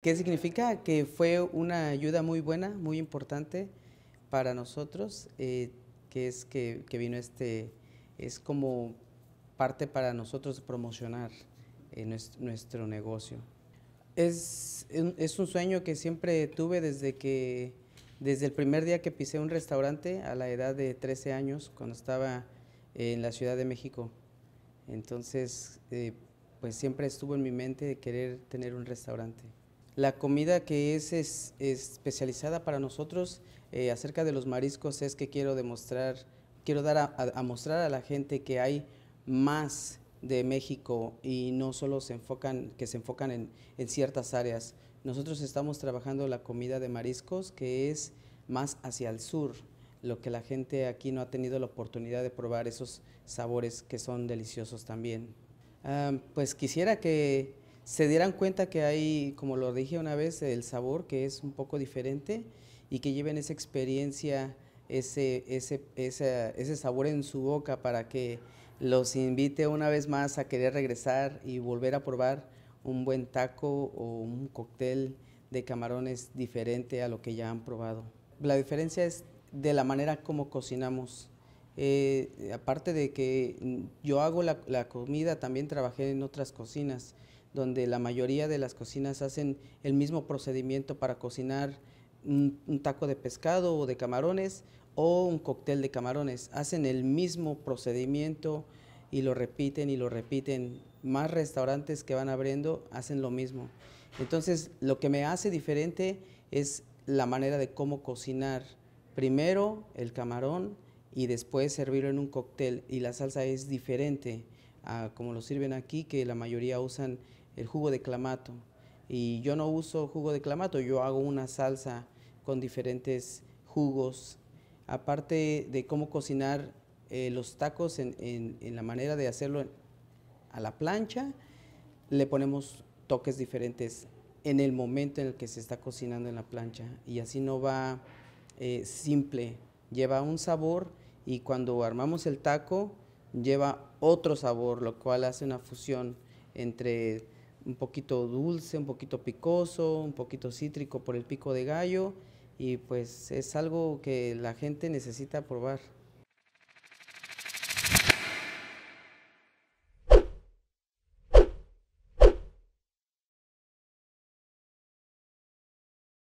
¿Qué significa? Que fue una ayuda muy buena, muy importante para nosotros, eh, que es que, vino este, es como parte para nosotros promocionar eh, nuestro, negocio. Es, un sueño que siempre tuve desde que, desde el primer día que pisé un restaurante a la edad de 13 años, cuando estaba en la Ciudad de México. Entonces, eh, pues siempre estuvo en mi mente de querer tener un restaurante. La comida que es, especializada para nosotros eh, acerca de los mariscos es que quiero demostrar, quiero dar a, mostrar a la gente que hay más de México y no solo se enfocan, que se enfocan en, ciertas áreas. Nosotros estamos trabajando la comida de mariscos que es más hacia el sur, lo que la gente aquí no ha tenido la oportunidad de probar esos sabores que son deliciosos también. Ah, pues quisiera que se dieran cuenta que hay, como lo dije una vez, el sabor que es un poco diferente y que lleven esa experiencia, ese, ese, sabor en su boca para que los invite una vez más a querer regresar y volver a probar un buen taco o un cóctel de camarones diferente a lo que ya han probado. La diferencia es de la manera como cocinamos. Eh, aparte de que yo hago la, la comida, también trabajé en otras cocinas donde la mayoría de las cocinas hacen el mismo procedimiento para cocinar un, taco de pescado o de camarones o un cóctel de camarones. Hacen el mismo procedimiento y lo repiten y lo repiten. Más restaurantes que van abriendo hacen lo mismo. Entonces, lo que me hace diferente es la manera de cómo cocinar. Primero el camarón y después servirlo en un cóctel. Y la salsa es diferente a como lo sirven aquí, que la mayoría usan el jugo de clamato. Y yo no uso jugo de clamato, yo hago una salsa con diferentes jugos. Aparte de cómo cocinar eh, los tacos en, la manera de hacerlo a la plancha, le ponemos toques diferentes en el momento en el que se está cocinando en la plancha. Y así no va eh, simple, lleva un sabor y cuando armamos el taco lleva otro sabor, lo cual hace una fusión entre un poquito dulce, un poquito picoso, un poquito cítrico por el pico de gallo y pues es algo que la gente necesita probar.